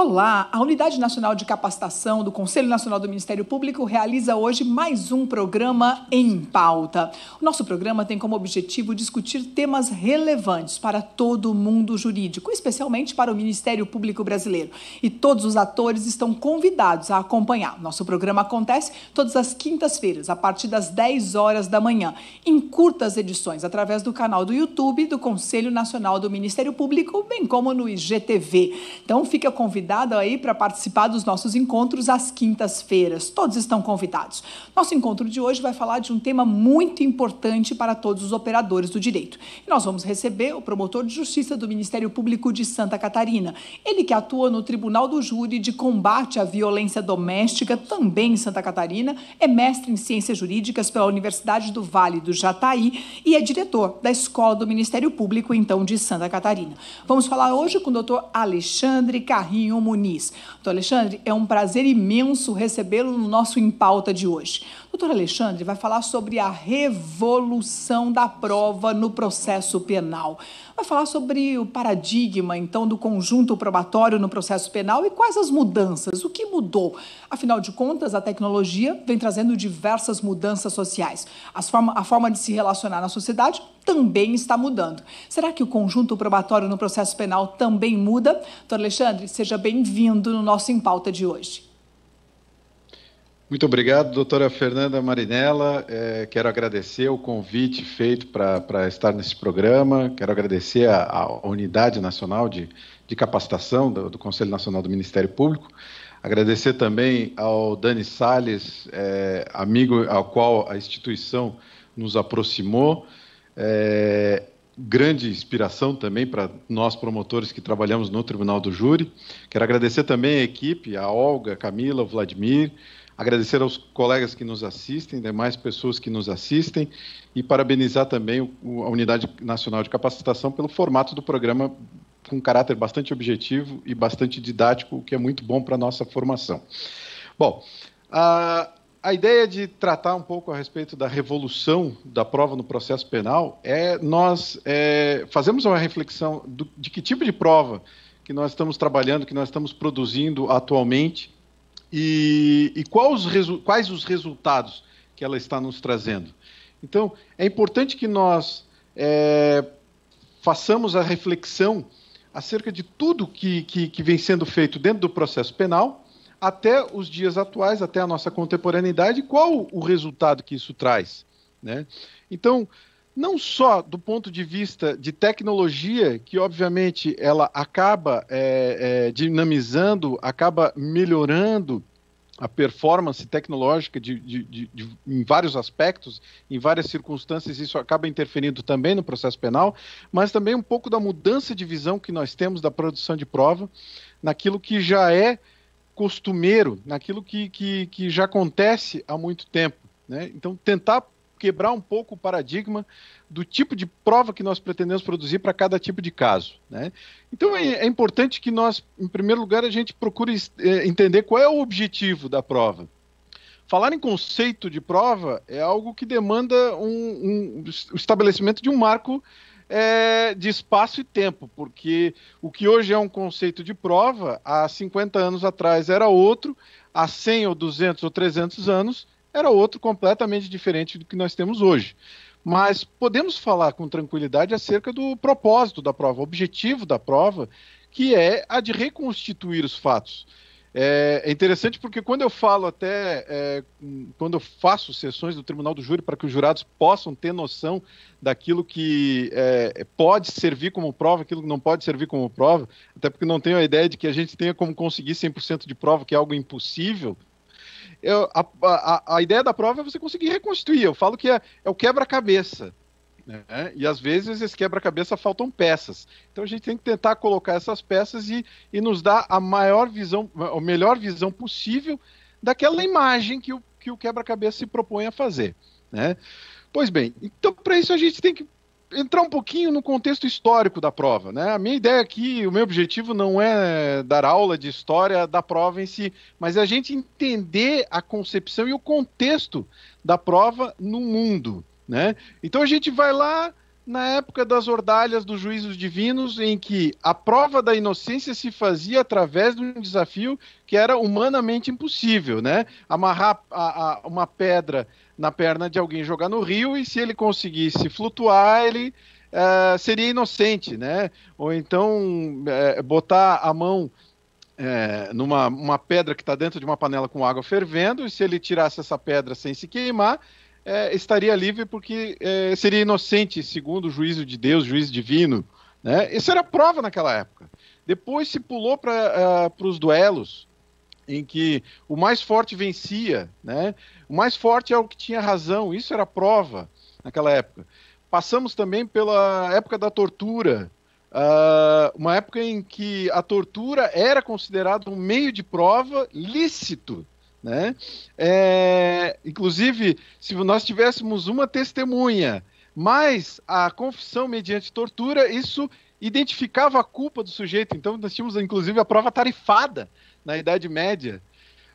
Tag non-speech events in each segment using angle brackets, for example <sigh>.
Olá! A Unidade Nacional de Capacitação do Conselho Nacional do Ministério Público realiza hoje mais um programa em pauta. O nosso programa tem como objetivo discutir temas relevantes para todo o mundo jurídico, especialmente para o Ministério Público Brasileiro. E todos os atores estão convidados a acompanhar. Nosso programa acontece todas as quintas-feiras, a partir das 10 horas da manhã, em curtas edições, através do canal do YouTube do Conselho Nacional do Ministério Público, bem como no IGTV. Então fica convidado convidado aí para participar dos nossos encontros às quintas-feiras. Todos estão convidados. Nosso encontro de hoje vai falar de um tema muito importante para todos os operadores do direito. E nós vamos receber o promotor de justiça do Ministério Público de Santa Catarina. Ele que atua no Tribunal do Júri de Combate à Violência Doméstica, também em Santa Catarina, é mestre em Ciências Jurídicas pela Universidade do Vale do Jataí e é diretor da Escola do Ministério Público, então, de Santa Catarina. Vamos falar hoje com o doutor Alexandre Carrinho Muniz. Doutor Alexandre, é um prazer imenso recebê-lo no nosso Em Pauta de hoje doutor Alexandre vai falar sobre a revolução da prova no processo penal. Vai falar sobre o paradigma, então, do conjunto probatório no processo penal e quais as mudanças, o que mudou. Afinal de contas, a tecnologia vem trazendo diversas mudanças sociais. Forma, a forma de se relacionar na sociedade também está mudando. Será que o conjunto probatório no processo penal também muda? Doutor Alexandre, seja bem-vindo no nosso Em Pauta de hoje. Muito obrigado, doutora Fernanda Marinella. É, quero agradecer o convite feito para estar nesse programa. Quero agradecer a, a Unidade Nacional de, de Capacitação do, do, Conselho Nacional do Ministério Público. Agradecer também ao Dani Salles, é, amigo ao qual a instituição nos aproximou. É, grande inspiração também para nós promotores que trabalhamos no Tribunal do Júri. Quero agradecer também a equipe, a Olga, Camila, Vladimir agradecer aos colegas que nos assistem, demais pessoas que nos assistem, e parabenizar também a Unidade Nacional de Capacitação pelo formato do programa com um caráter bastante objetivo e bastante didático, o que é muito bom para a nossa formação. Bom, a, a ideia de tratar um pouco a respeito da revolução da prova no processo penal é nós é, fazemos uma reflexão do, de que tipo de prova que nós estamos trabalhando, que nós estamos produzindo atualmente, e, e quais, resu, quais os resultados que ela está nos trazendo. Então, é importante que nós é, façamos a reflexão acerca de tudo que, que, que, vem sendo feito dentro do processo penal até os dias atuais, até a nossa contemporaneidade, qual o resultado que isso traz. Né? Então, não só do ponto de vista de tecnologia, que obviamente ela acaba é, é, dinamizando, acaba melhorando a performance tecnológica de, de, de, em vários aspectos, em várias circunstâncias, isso acaba interferindo também no processo penal, mas também um pouco da mudança de visão que nós temos da produção de prova, naquilo que já é costumeiro, naquilo que, que, que já acontece há muito tempo. Né? Então, tentar quebrar um pouco o paradigma do tipo de prova que nós pretendemos produzir para cada tipo de caso. Né? Então é, é, importante que nós, em primeiro lugar, a gente procure é, entender qual é o objetivo da prova. Falar em conceito de prova é algo que demanda um, um, o estabelecimento de um marco é, de espaço e tempo, porque o que hoje é um conceito de prova, há 50 anos atrás era outro, há 100 ou 200 ou 300 anos era outro completamente diferente do que nós temos hoje. Mas podemos falar com tranquilidade acerca do propósito da prova, objetivo da prova, que é a de reconstituir os fatos. É, é, interessante porque quando eu falo até, é, quando eu faço sessões do Tribunal do Júri para que os jurados possam ter noção daquilo que é, pode servir como prova, aquilo que não pode servir como prova, até porque não tenho a ideia de que a gente tenha como conseguir 100% de prova, que é algo impossível, eu, a, a, a, ideia da prova é você conseguir reconstruir. Eu falo que é, é o quebra-cabeça. Né? E às vezes esse quebra-cabeça faltam peças. Então a gente tem que tentar colocar essas peças e, e nos dar a maior visão, a melhor visão possível daquela imagem que o, que o quebra-cabeça se propõe a fazer. Né? Pois bem, então para isso a gente tem que entrar um pouquinho no contexto histórico da prova, né? A minha ideia aqui, o meu objetivo não é dar aula de história da prova em si, mas é a gente entender a concepção e o contexto da prova no mundo, né? Então a gente vai lá na época das ordalhas dos juízos divinos, em que a prova da inocência se fazia através de um desafio que era humanamente impossível, né? Amarrar a, a, uma pedra na perna de alguém jogar no rio e se ele conseguisse flutuar, ele uh, seria inocente, né? Ou então uh, botar a mão é, numa uma pedra que está dentro de uma panela com água fervendo, e se ele tirasse essa pedra sem se queimar, estaria livre porque seria inocente, segundo o juízo de Deus, juízo divino. Né? Isso era prova naquela época. Depois se pulou para uh, os duelos em que o mais forte vencia, né? O mais forte é o que tinha razão, isso era prova naquela época. Passamos também pela época da tortura, uh, uma época em que a tortura era considerada um meio de prova lícito, né? É, inclusive, se nós tivéssemos uma testemunha, mas a confissão mediante tortura, isso identificava a culpa do sujeito. Então, nós tínhamos, inclusive, a prova tarifada na Idade Média.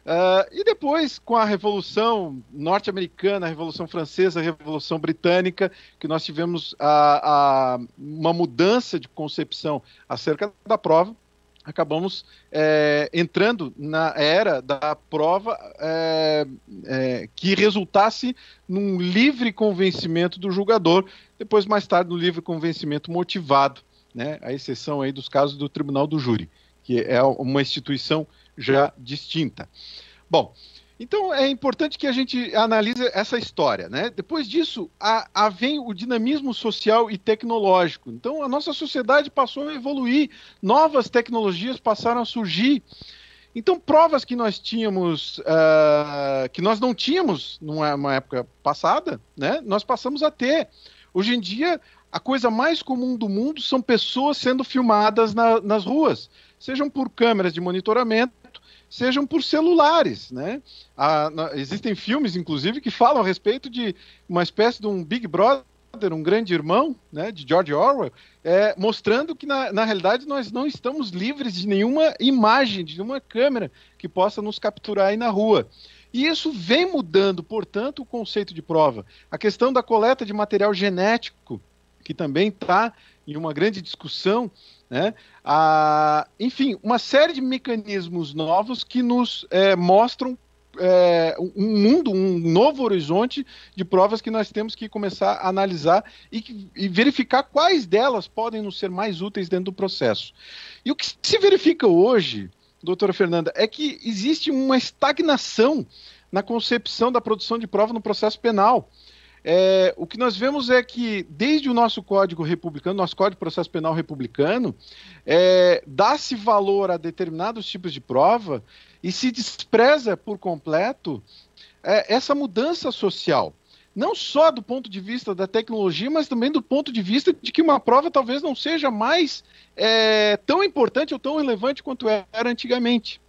Uh, e depois, com a Revolução Norte-Americana, a Revolução Francesa, a Revolução Britânica, que nós tivemos a, a, uma mudança de concepção acerca da prova, acabamos é, entrando na era da prova é, é, que resultasse num livre convencimento do julgador, depois, mais tarde, no livre convencimento motivado, né, a exceção aí dos casos do Tribunal do Júri que é uma instituição já distinta. Bom, então é importante que a gente analise essa história, né? Depois disso, a, a vem o dinamismo social e tecnológico. Então a nossa sociedade passou a evoluir, novas tecnologias passaram a surgir. Então provas que nós tínhamos, uh, que nós não tínhamos numa época passada, né? Nós passamos a ter. Hoje em dia a coisa mais comum do mundo são pessoas sendo filmadas na, nas ruas sejam por câmeras de monitoramento, sejam por celulares, né? Ah, na, existem filmes, inclusive, que falam a respeito de uma espécie de um Big Brother, um grande irmão, né, de George Orwell, é, mostrando que, na, na realidade, nós não estamos livres de nenhuma imagem, de nenhuma câmera que possa nos capturar aí na rua. E isso vem mudando, portanto, o conceito de prova. A questão da coleta de material genético, que também está e uma grande discussão, né? Ah, enfim, uma série de mecanismos novos que nos é, mostram é, um mundo, um novo horizonte de provas que nós temos que começar a analisar e, e, verificar quais delas podem nos ser mais úteis dentro do processo. E o que se verifica hoje, doutora Fernanda, é que existe uma estagnação na concepção da produção de prova no processo penal é, o que nós vemos é que, desde o nosso Código Republicano, nosso Código de Processo Penal Republicano, é, dá-se valor a determinados tipos de prova e se despreza por completo é, essa mudança social. Não só do ponto de vista da tecnologia, mas também do ponto de vista de que uma prova talvez não seja mais é, tão importante ou tão relevante quanto era antigamente.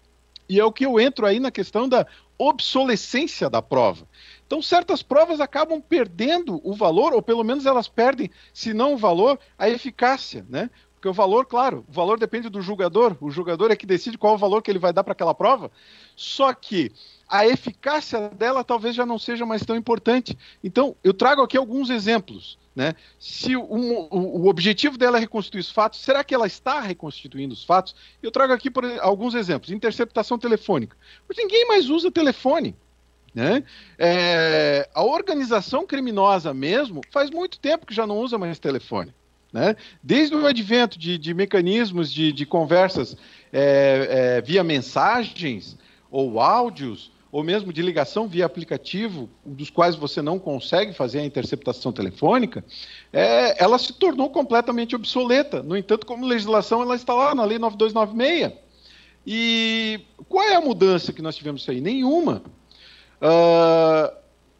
E é o que eu entro aí na questão da obsolescência da prova. Então, certas provas acabam perdendo o valor, ou pelo menos elas perdem, se não o valor, a eficácia, né? Porque o valor, claro, o valor depende do julgador, o julgador é que decide qual o valor que ele vai dar para aquela prova. Só que a eficácia dela talvez já não seja mais tão importante. Então, eu trago aqui alguns exemplos. Né? Se um, o, objetivo dela é reconstituir os fatos, será que ela está reconstituindo os fatos? Eu trago aqui por, alguns exemplos. Interceptação telefônica. Mas ninguém mais usa telefone. Né? É, a organização criminosa mesmo faz muito tempo que já não usa mais telefone. Né? Desde o advento de, de mecanismos de, de conversas é, é, via mensagens ou áudios, ou mesmo de ligação via aplicativo, dos quais você não consegue fazer a interceptação telefônica, é, ela se tornou completamente obsoleta. No entanto, como legislação, ela está lá na Lei 9296. E qual é a mudança que nós tivemos aí? Nenhuma. Uh,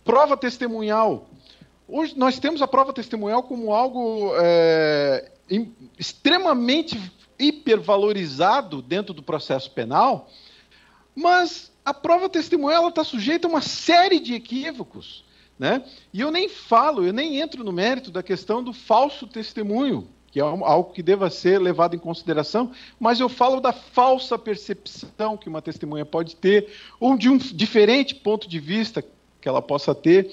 prova testemunhal. Hoje nós temos a prova testemunhal como algo é, em, extremamente hipervalorizado dentro do processo penal, mas a prova testemunhal está sujeita a uma série de equívocos. Né? E eu nem falo, eu nem entro no mérito da questão do falso testemunho, que é algo que deva ser levado em consideração, mas eu falo da falsa percepção que uma testemunha pode ter, ou de um diferente ponto de vista que ela possa ter.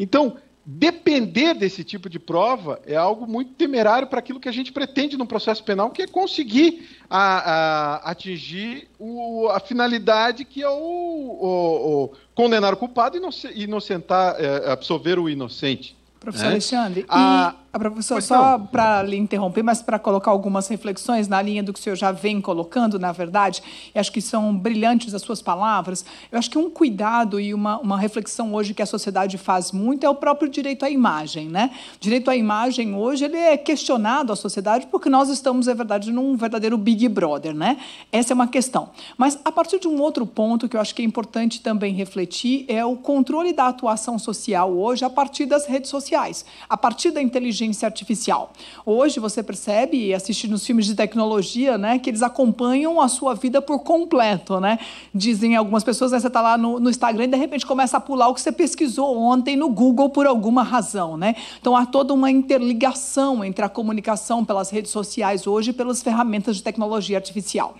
Então, depender desse tipo de prova é algo muito temerário para aquilo que a gente pretende no processo penal, que é conseguir a, a, atingir o, a finalidade que é o, o, o condenar o culpado e inocentar, é, absolver o inocente. Professor né? Alexandre, a, e... Ah, professor, pois só para lhe interromper, mas para colocar algumas reflexões na linha do que o senhor já vem colocando, na verdade, e acho que são brilhantes as suas palavras. Eu acho que um cuidado e uma, uma reflexão hoje que a sociedade faz muito é o próprio direito à imagem, né? Direito à imagem hoje ele é questionado à sociedade porque nós estamos, é verdade, num verdadeiro Big Brother, né? Essa é uma questão. Mas a partir de um outro ponto que eu acho que é importante também refletir é o controle da atuação social hoje a partir das redes sociais, a partir da inteligência inteligência artificial. Hoje você percebe, assistindo os filmes de tecnologia, né, que eles acompanham a sua vida por completo, né? Dizem algumas pessoas, né, você está lá no, no, Instagram e de repente começa a pular o que você pesquisou ontem no Google por alguma razão, né? Então há toda uma interligação entre a comunicação pelas redes sociais hoje e pelas ferramentas de tecnologia artificial.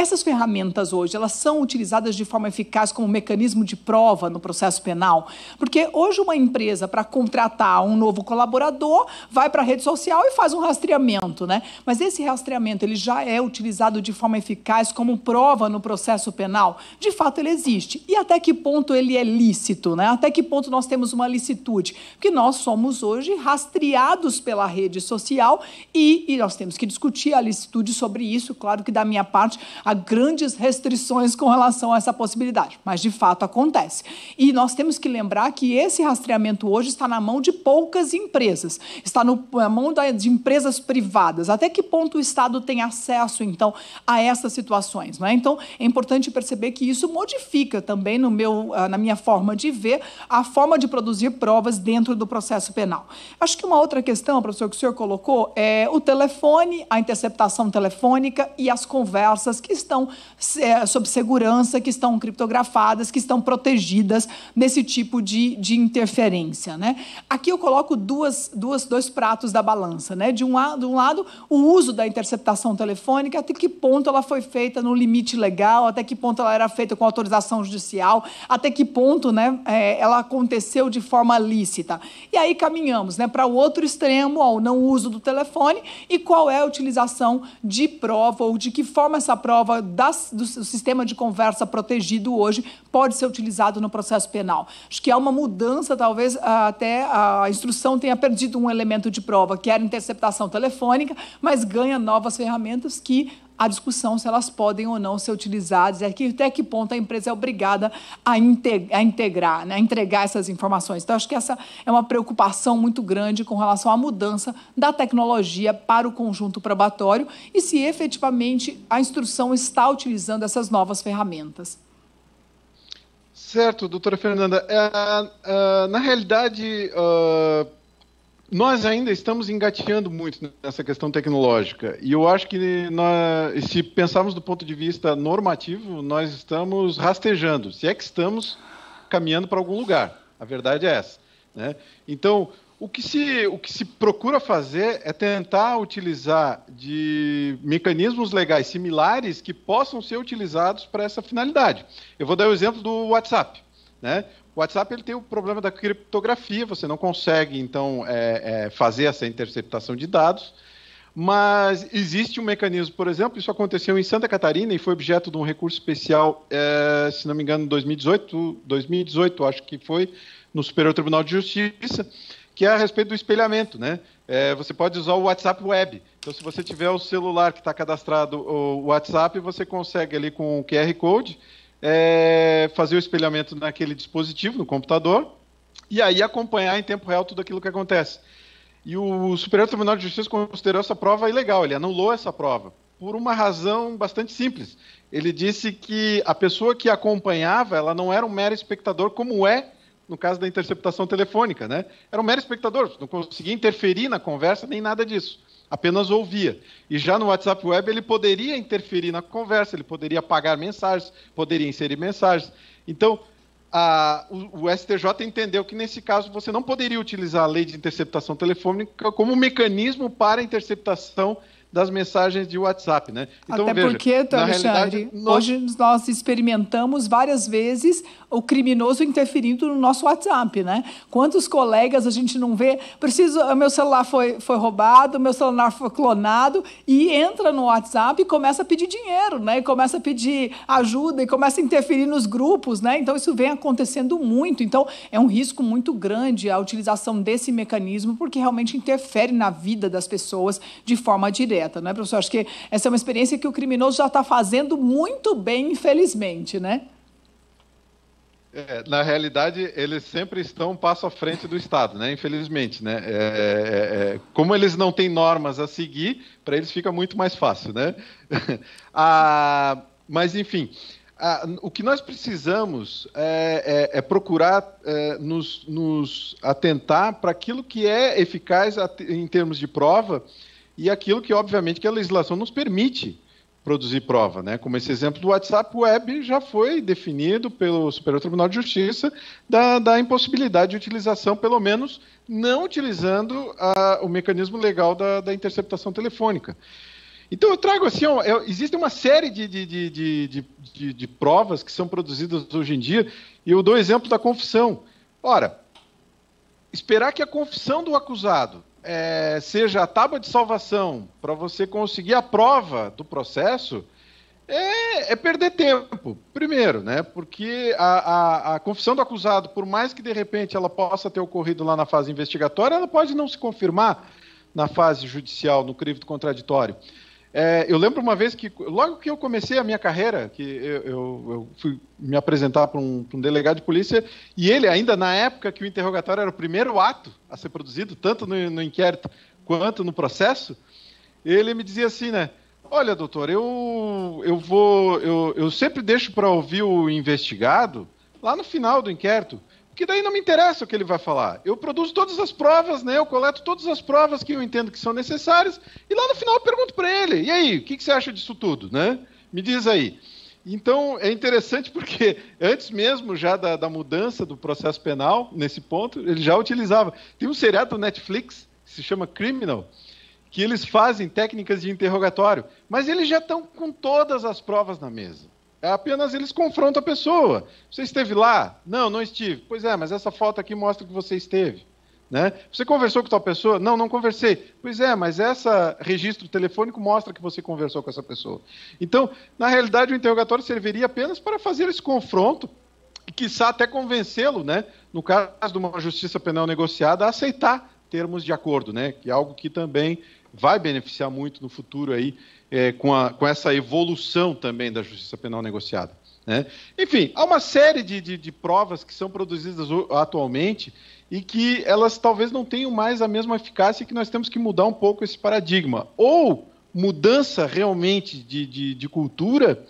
Essas ferramentas hoje, elas são utilizadas de forma eficaz como mecanismo de prova no processo penal? Porque hoje uma empresa para contratar um novo colaborador vai para a rede social e faz um rastreamento, né? Mas esse rastreamento, ele já é utilizado de forma eficaz como prova no processo penal? De fato, ele existe. E até que ponto ele é lícito, né? Até que ponto nós temos uma licitude? Porque nós somos hoje rastreados pela rede social e, e nós temos que discutir a licitude sobre isso, claro que da minha parte há grandes restrições com relação a essa possibilidade, mas de fato acontece. E nós temos que lembrar que esse rastreamento hoje está na mão de poucas empresas, está no, na mão da, de empresas privadas. Até que ponto o Estado tem acesso, então, a essas situações? Não é? Então, é importante perceber que isso modifica também no meu, ah, na minha forma de ver a forma de produzir provas dentro do processo penal. Acho que uma outra questão, professor, que o senhor colocou é o telefone, a interceptação telefônica e as conversas que que estão é, sob segurança, que estão criptografadas, que estão protegidas nesse tipo de, de interferência. Né? Aqui eu coloco duas, duas, dois pratos da balança. Né? De, um, de um lado, o uso da interceptação telefônica, até que ponto ela foi feita no limite legal, até que ponto ela era feita com autorização judicial, até que ponto né, é, ela aconteceu de forma lícita. E aí caminhamos né, para o outro extremo, ao não uso do telefone, e qual é a utilização de prova ou de que forma essa prova prova das, do sistema de conversa protegido hoje pode ser utilizado no processo penal. Acho que há uma mudança, talvez até a instrução tenha perdido um elemento de prova, que era interceptação telefônica, mas ganha novas ferramentas que a discussão se elas podem ou não ser utilizadas e até que ponto a empresa é obrigada a, integrar, né, a entregar essas informações. Então, acho que essa é uma preocupação muito grande com relação à mudança da tecnologia para o conjunto probatório e se efetivamente a instrução está utilizando essas novas ferramentas. Certo, doutora Fernanda. É, é, na realidade, ah, nós ainda estamos engateando muito nessa questão tecnológica. E eu acho que, nós, se pensarmos do ponto de vista normativo, nós estamos rastejando, se é que estamos caminhando para algum lugar. A verdade é essa. Né? Então, o que, se, o que se procura fazer é tentar utilizar de mecanismos legais similares que possam ser utilizados para essa finalidade. Eu vou dar o exemplo do WhatsApp. Né? O WhatsApp ele tem o problema da criptografia, você não consegue, então, é, é, fazer essa interceptação de dados. Mas existe um mecanismo, por exemplo, isso aconteceu em Santa Catarina e foi objeto de um recurso especial, é, se não me engano, em 2018, 2018, acho que foi, no Superior Tribunal de Justiça, que é a respeito do espelhamento, né? É, você pode usar o WhatsApp Web. Então, se você tiver o celular que está cadastrado o WhatsApp, você consegue ali com o QR Code é, fazer o espelhamento naquele dispositivo, no computador, e aí acompanhar em tempo real tudo aquilo que acontece. E o Superior Tribunal de Justiça considerou essa prova ilegal, ele anulou essa prova, por uma razão bastante simples. Ele disse que a pessoa que acompanhava, ela não era um mero espectador, como é no caso da interceptação telefônica, né? Era um mero espectador, não conseguia interferir na conversa nem nada disso apenas ouvia. E já no WhatsApp Web ele poderia interferir na conversa, ele poderia apagar mensagens, poderia inserir mensagens. Então, a, o, o, STJ entendeu que nesse caso você não poderia utilizar a lei de interceptação telefônica como mecanismo para interceptação das mensagens de WhatsApp, né? Então, Até veja, porque, então, Alexandre, nós... hoje nós experimentamos várias vezes o criminoso interferindo no nosso WhatsApp, né? Quantos colegas a gente não vê? Preciso, meu celular foi, foi roubado, meu celular foi clonado e entra no WhatsApp e começa a pedir dinheiro, né? E começa a pedir ajuda e começa a interferir nos grupos, né? Então isso vem acontecendo muito. Então é um risco muito grande a utilização desse mecanismo porque realmente interfere na vida das pessoas de forma direta direta, não é, professor? Acho que essa é uma experiência que o criminoso já está fazendo muito bem, infelizmente, né? É, na realidade, eles sempre estão um passo à frente do Estado, né? Infelizmente, né? É, é, é, é como eles não têm normas a seguir, para eles fica muito mais fácil, né? <laughs> ah, mas, enfim, ah, o que nós precisamos é, é procurar nos, nos, atentar para aquilo que é eficaz em termos de prova e aquilo que, obviamente, que a legislação nos permite produzir prova, né? Como esse exemplo do WhatsApp Web já foi definido pelo Superior Tribunal de Justiça da, da impossibilidade de utilização, pelo menos não utilizando a, ah, o mecanismo legal da, da, interceptação telefônica. Então eu trago assim, ó, eu, é, existe uma série de, de, de, de provas que são produzidas hoje em dia e eu dou exemplo da confissão. Ora, esperar que a confissão do acusado é, seja a tábua de salvação para você conseguir a prova do processo é, é perder tempo, primeiro, né? Porque a, a, a, confissão do acusado, por mais que de repente ela possa ter ocorrido lá na fase investigatória, ela pode não se confirmar na fase judicial, no crivo contraditório. É, eu lembro uma vez que, logo que eu comecei a minha carreira, que eu, eu, eu fui me apresentar para um, um, delegado de polícia, e ele, ainda na época que o interrogatório era o primeiro ato a ser produzido, tanto no, no inquérito quanto no processo, ele me dizia assim, né? Olha, doutor, eu, eu vou. Eu, eu sempre deixo para ouvir o investigado lá no final do inquérito. Porque daí não me interessa o que ele vai falar. Eu produzo todas as provas, né? Eu coleto todas as provas que eu entendo que são necessárias e lá no final eu pergunto para ele: "E aí, o que, que você acha disso tudo, né? Me diz aí". Então, é interessante porque <laughs> antes mesmo já da, da, mudança do processo penal, nesse ponto, ele já utilizava. Tem um seriado do Netflix, que se chama Criminal, que eles fazem técnicas de interrogatório, mas eles já estão com todas as provas na mesa. É apenas eles confrontam a pessoa. Você esteve lá? Não, não estive. Pois é, mas essa foto aqui mostra que você esteve. Né? Você conversou com tal pessoa? Não, não conversei. Pois é, mas essa registro telefônico mostra que você conversou com essa pessoa. Então, na realidade, o interrogatório serviria apenas para fazer esse confronto e, quiçá, até convencê-lo, né? no caso de uma justiça penal negociada, a aceitar termos de acordo, né? que é algo que também vai beneficiar muito no futuro aí é, com, a, com essa evolução também da justiça penal negociada. Né? Enfim, há uma série de, de, de, provas que são produzidas atualmente e que elas talvez não tenham mais a mesma eficácia e que nós temos que mudar um pouco esse paradigma. Ou mudança realmente de, de, de cultura,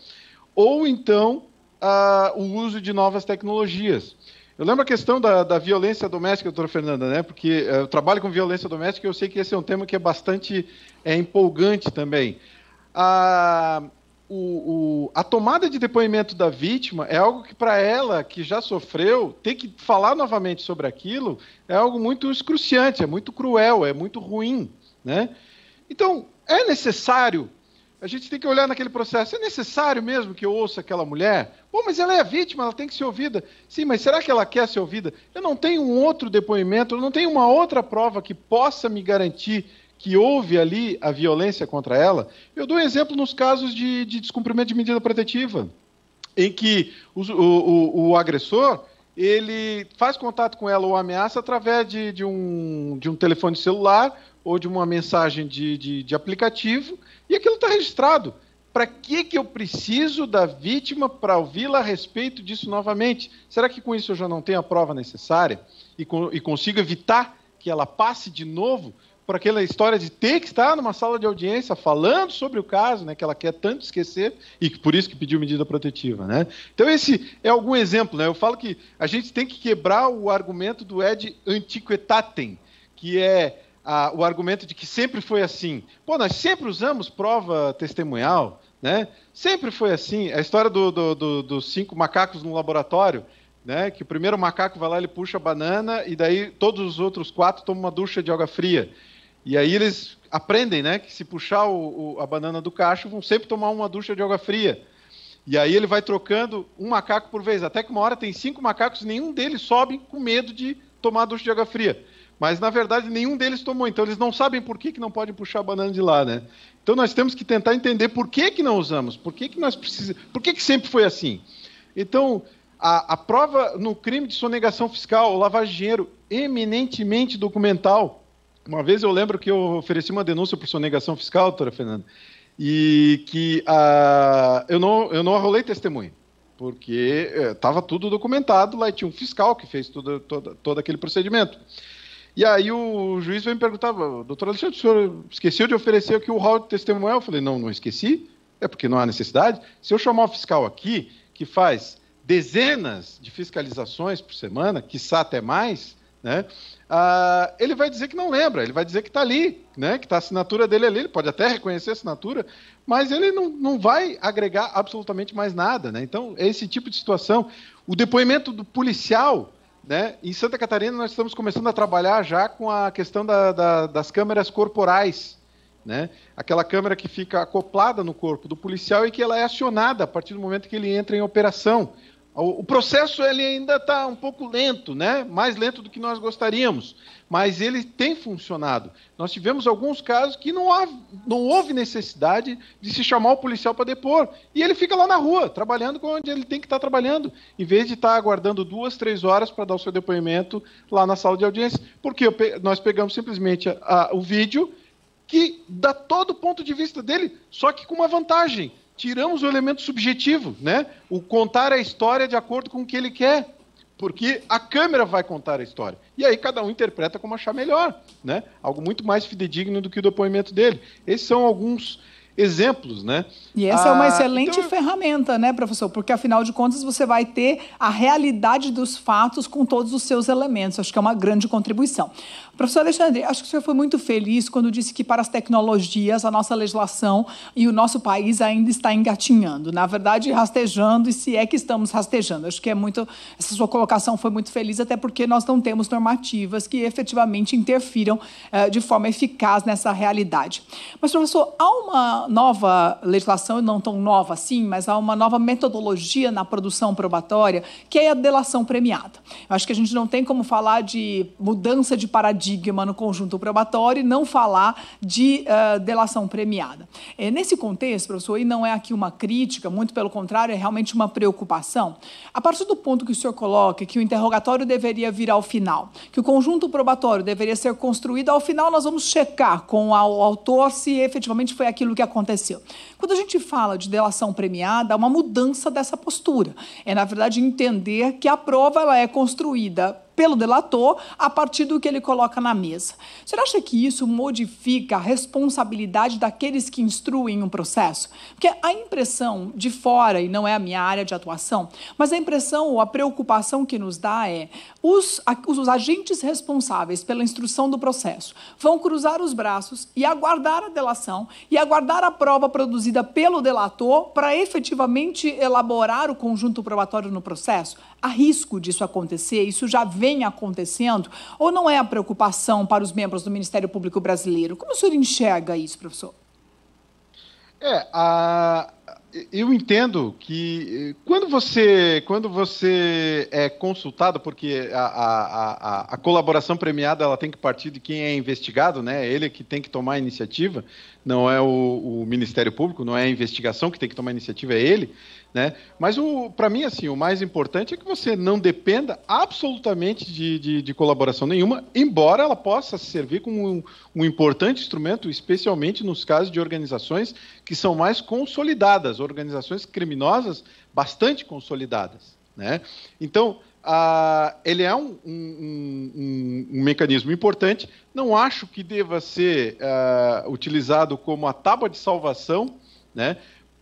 ou então ah, o uso de novas tecnologias. Eu lembro a questão da, da violência doméstica, doutora Fernanda, né? Porque eh, eu trabalho com violência doméstica e eu sei que esse é um tema que é bastante é, empolgante também. A, o, o, a tomada de depoimento da vítima é algo que, para ela que já sofreu, ter que falar novamente sobre aquilo é algo muito excruciante, é muito cruel, é muito ruim. Né? Então, é necessário a gente tem que olhar naquele processo. É necessário mesmo que eu ouça aquela mulher? Pô, mas ela é a vítima, ela tem que ser ouvida. Sim, mas será que ela quer ser ouvida? Eu não tenho um outro depoimento, eu não tenho uma outra prova que possa me garantir que houve ali a violência contra ela. Eu dou um exemplo nos casos de, de descumprimento de medida protetiva, em que o, o, o agressor ele faz contato com ela ou ameaça através de, de, um, de um telefone celular ou de uma mensagem de, de, de aplicativo, e aquilo está registrado. Para que, que eu preciso da vítima para ouvi-la a respeito disso novamente? Será que com isso eu já não tenho a prova necessária e, co e consigo evitar que ela passe de novo por aquela história de ter que estar numa sala de audiência falando sobre o caso, né, que ela quer tanto esquecer e que por isso que pediu medida protetiva, né? Então esse é algum exemplo, né? Eu falo que a gente tem que quebrar o argumento do Ed antiquetatem, que é a, o argumento de que sempre foi assim. Pô, nós sempre usamos prova testemunhal, né? Sempre foi assim. A história do, do, do, dos cinco macacos no laboratório, né? Que o primeiro macaco vai lá, ele puxa a banana e daí todos os outros quatro tomam uma ducha de água fria. E aí eles aprendem, né? Que se puxar o, o, a banana do cacho, vão sempre tomar uma ducha de água fria. E aí ele vai trocando um macaco por vez, até que uma hora tem cinco macacos e nenhum deles sobe com medo de tomar ducha de água fria. Mas, na verdade, nenhum deles tomou. Então, eles não sabem por que, que não podem puxar a banana de lá, né? Então, nós temos que tentar entender por que, que não usamos, por que, que nós precisamos, por que, que sempre foi assim. Então, a, a prova no crime de sonegação fiscal, lavagem de dinheiro, eminentemente documental. Uma vez eu lembro que eu ofereci uma denúncia por sonegação fiscal, doutora Fernanda, e que uh, eu, não, eu não arrolei testemunha, porque estava eh, tudo documentado, lá e tinha um fiscal que fez tudo, todo, todo aquele procedimento. E aí o juiz veio me perguntar, doutor Alexandre, o senhor esqueceu de oferecer aqui o hall de testemunho? Eu falei, não, não esqueci, é porque não há necessidade. Se eu chamar o fiscal aqui, que faz dezenas de fiscalizações por semana, quiçá até mais, né? Ah, ele vai dizer que não lembra, ele vai dizer que está ali, né? que está a assinatura dele ali, ele pode até reconhecer a assinatura, mas ele não, não vai agregar absolutamente mais nada. Né? Então, é esse tipo de situação. O depoimento do policial né? Em Santa Catarina, nós estamos começando a trabalhar já com a questão da, da, das câmeras corporais. Né? Aquela câmera que fica acoplada no corpo do policial e que ela é acionada a partir do momento que ele entra em operação. O, o processo ele ainda está um pouco lento, né? mais lento do que nós gostaríamos mas ele tem funcionado. Nós tivemos alguns casos que não, há, não houve necessidade de se chamar o policial para depor. E ele fica lá na rua, trabalhando onde ele tem que estar tá trabalhando, em vez de estar tá aguardando duas, três horas para dar o seu depoimento lá na sala de audiência. Porque nós pegamos simplesmente a, a, o vídeo que dá todo o ponto de vista dele, só que com uma vantagem. Tiramos o elemento subjetivo, né? O contar a história de acordo com o que ele quer porque a câmera vai contar a história. E aí cada um interpreta como achar melhor, né? Algo muito mais fidedigno do que o depoimento dele. Esses são alguns exemplos, né? E essa ah, é uma ah, excelente então... ferramenta, né, professor? Porque afinal de contas você vai ter a realidade dos fatos com todos os seus elementos. Acho que é uma grande contribuição. Professor Alexandre, acho que o senhor foi muito feliz quando disse que para as tecnologias a nossa legislação e o nosso país ainda está engatinhando, na verdade rastejando e se é que estamos rastejando. Acho que é muito essa sua colocação foi muito feliz até porque nós não temos normativas que efetivamente interfiram eh, de forma eficaz nessa realidade. Mas professor, há uma nova legislação, não tão nova assim, mas há uma nova metodologia na produção probatória, que é a delação premiada. Eu acho que a gente não tem como falar de mudança de paradigma no conjunto probatório e não falar de uh, delação premiada. É, nesse contexto, professor, e não é aqui uma crítica, muito pelo contrário, é realmente uma preocupação. A partir do ponto que o senhor coloca que o interrogatório deveria vir ao final, que o conjunto probatório deveria ser construído, ao final nós vamos checar com o autor se efetivamente foi aquilo que a aconteceu. Quando a gente fala de delação premiada, há uma mudança dessa postura. É, na verdade, entender que a prova ela é construída pelo delator a partir do que ele coloca na mesa. Você acha que isso modifica a responsabilidade daqueles que instruem um processo? Porque a impressão de fora, e não é a minha área de atuação, mas a impressão ou a preocupação que nos dá é os, os agentes responsáveis pela instrução do processo vão cruzar os braços e aguardar a delação e aguardar a prova produzida pelo delator para efetivamente elaborar o conjunto probatório no processo há risco disso acontecer? Isso já vem acontecendo? Ou não é a preocupação para os membros do Ministério Público Brasileiro? Como o senhor enxerga isso, professor? É, a, eu entendo que quando você, quando você é consultado, porque a, a, a, a, colaboração premiada ela tem que partir de quem é investigado, né? Ele que tem que tomar a iniciativa, não é o, o Ministério Público, não é a investigação que tem que tomar a iniciativa, é ele. Né? Mas para mim, assim, o mais importante é que você não dependa absolutamente de, de, de colaboração nenhuma, embora ela possa servir como um, um, importante instrumento, especialmente nos casos de organizações que são mais consolidadas, organizações criminosas bastante consolidadas. Né? Então, ele é um, um, um, mecanismo importante. Não acho que deva ser uh, utilizado como a tábua de salvação, né?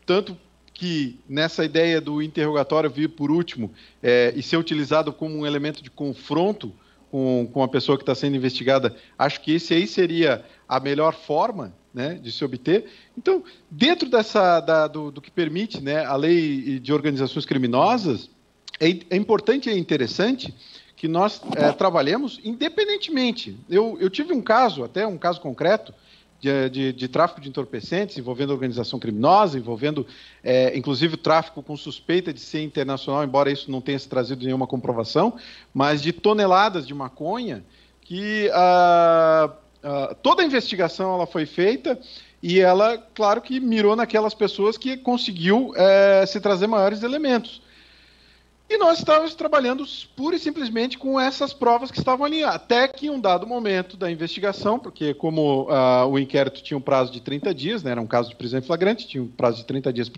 tanto que nessa ideia do interrogatório vir por último é, e ser utilizado como um elemento de confronto com, com a pessoa que está sendo investigada, acho que esse aí seria a melhor forma né, de se obter. Então, dentro dessa, da, do, do, que permite né, a lei de organizações criminosas, é, é importante e é interessante que nós é, trabalhemos independentemente. Eu, eu tive um caso, até um caso concreto, de, de, de, tráfico de entorpecentes, envolvendo organização criminosa, envolvendo é, inclusive tráfico com suspeita de ser internacional, embora isso não tenha se trazido nenhuma comprovação, mas de toneladas de maconha, que ah, ah, toda a investigação ela foi feita e ela, claro que mirou naquelas pessoas que conseguiu é, se trazer maiores elementos. E nós estávamos trabalhando pura e simplesmente com essas provas que estavam ali, até que em um dado momento da investigação, porque como uh, o inquérito tinha um prazo de 30 dias, né, era um caso de prisão em flagrante, tinha um prazo de 30 dias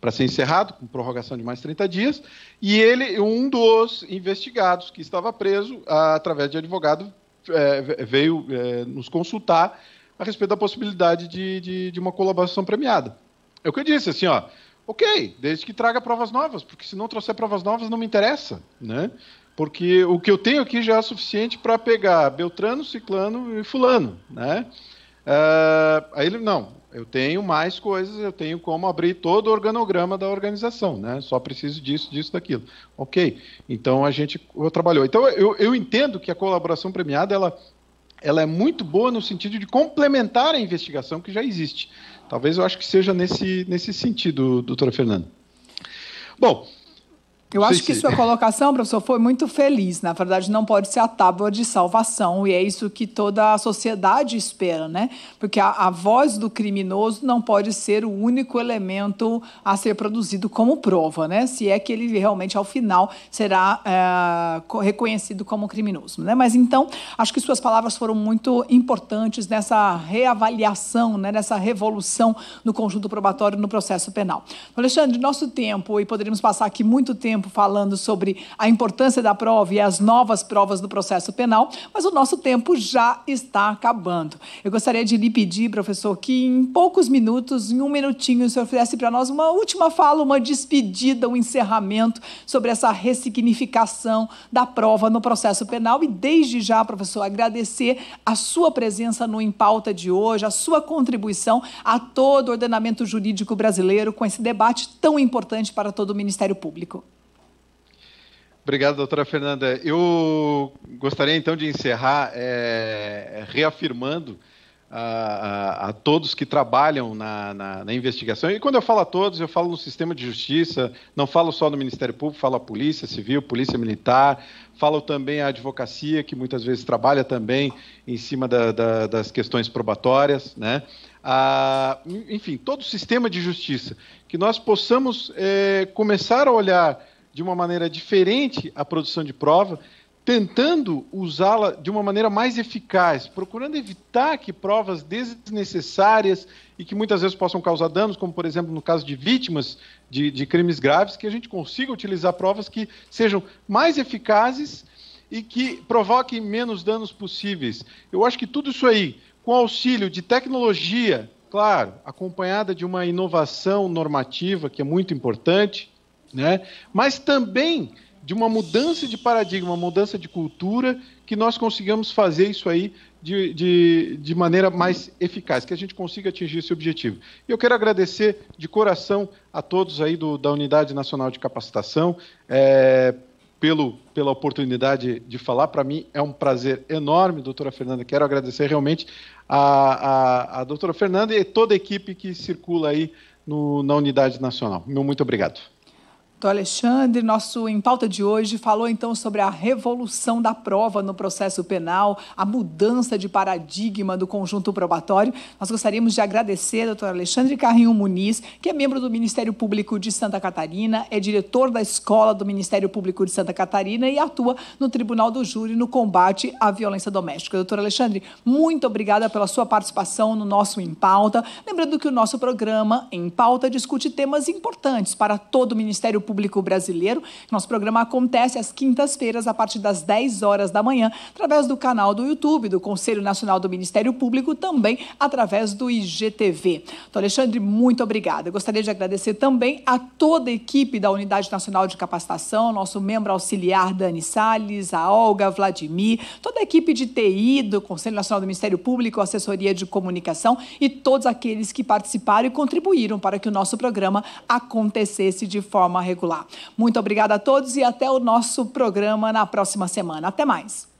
para ser encerrado, com prorrogação de mais 30 dias, e ele, um dos investigados que estava preso, uh, através de advogado, eh, veio eh, nos consultar a respeito da possibilidade de, de, de uma colaboração premiada. É o que eu disse, assim, ó, Ok, desde que traga provas novas, porque se não trouxer provas novas não me interessa, né? Porque o que eu tenho aqui já é suficiente para pegar Beltrano, Ciclano e Fulano, né? Uh, aí ele, não, eu tenho mais coisas, eu tenho como abrir todo o organograma da organização, né? Só preciso disso, disso, daquilo. Ok, então a gente trabalhou. Então eu, eu entendo que a colaboração premiada, ela, ela é muito boa no sentido de complementar a investigação que já existe. Talvez eu acho que seja nesse, nesse sentido, doutora Fernanda. Bom, eu acho que sua colocação, professor, foi muito feliz. Na verdade, não pode ser a tábua de salvação, e é isso que toda a sociedade espera, né? Porque a, a voz do criminoso não pode ser o único elemento a ser produzido como prova, né? Se é que ele realmente, ao final, será é, reconhecido como criminoso, né? Mas então, acho que suas palavras foram muito importantes nessa reavaliação, né? nessa revolução no conjunto probatório no processo penal. Alexandre, nosso tempo, e poderíamos passar aqui muito tempo tempo falando sobre a importância da prova e as novas provas do processo penal, mas o nosso tempo já está acabando. Eu gostaria de lhe pedir, professor, que em poucos minutos, em um minutinho, o senhor fizesse para nós uma última fala, uma despedida, um encerramento sobre essa ressignificação da prova no processo penal. E desde já, professor, agradecer a sua presença no Em Pauta de hoje, a sua contribuição a todo o ordenamento jurídico brasileiro com esse debate tão importante para todo o Ministério Público. Obrigado, doutora Fernanda. Eu gostaria então de encerrar é, reafirmando a, a, a, todos que trabalham na, na, na, investigação. E quando eu falo a todos, eu falo no sistema de justiça, não falo só no Ministério Público, falo a Polícia Civil, Polícia Militar, falo também a advocacia, que muitas vezes trabalha também em cima da, da, das questões probatórias, né? A, enfim, todo o sistema de justiça, que nós possamos é, começar a olhar de uma maneira diferente a produção de prova, tentando usá-la de uma maneira mais eficaz, procurando evitar que provas desnecessárias e que muitas vezes possam causar danos, como por exemplo no caso de vítimas de, de crimes graves, que a gente consiga utilizar provas que sejam mais eficazes e que provoquem menos danos possíveis. Eu acho que tudo isso aí, com auxílio de tecnologia, claro, acompanhada de uma inovação normativa que é muito importante, né? Mas também de uma mudança de paradigma, uma mudança de cultura, que nós consigamos fazer isso aí de, de, de maneira mais eficaz, que a gente consiga atingir esse objetivo. E eu quero agradecer de coração a todos aí do, da Unidade Nacional de Capacitação é, pelo, pela oportunidade de falar. Para mim é um prazer enorme, doutora Fernanda. Quero agradecer realmente a, a, a doutora Fernanda e toda a equipe que circula aí no, na Unidade Nacional. Meu muito obrigado. Doutor Alexandre, nosso em pauta de hoje, falou então sobre a revolução da prova no processo penal, a mudança de paradigma do conjunto probatório. Nós gostaríamos de agradecer ao Dr. Alexandre Carrinho Muniz, que é membro do Ministério Público de Santa Catarina, é diretor da Escola do Ministério Público de Santa Catarina e atua no Tribunal do Júri no combate à violência doméstica. Doutor Alexandre, muito obrigada pela sua participação no nosso Em Pauta. Lembrando que o nosso programa Em Pauta discute temas importantes para todo o Ministério Público público brasileiro. Nosso programa acontece às quintas-feiras, a partir das 10 horas da manhã, através do canal do YouTube do Conselho Nacional do Ministério Público, também através do IGTV. Então, Alexandre, muito obrigada. Eu gostaria de agradecer também a toda a equipe da Unidade Nacional de Capacitação, nosso membro auxiliar Dani Salles, a Olga, Vladimir, toda a equipe de TI do Conselho Nacional do Ministério Público, assessoria de comunicação e todos aqueles que participaram e contribuíram para que o nosso programa acontecesse de forma regular curricular. Muito obrigada a todos e até o nosso programa na próxima semana. Até mais.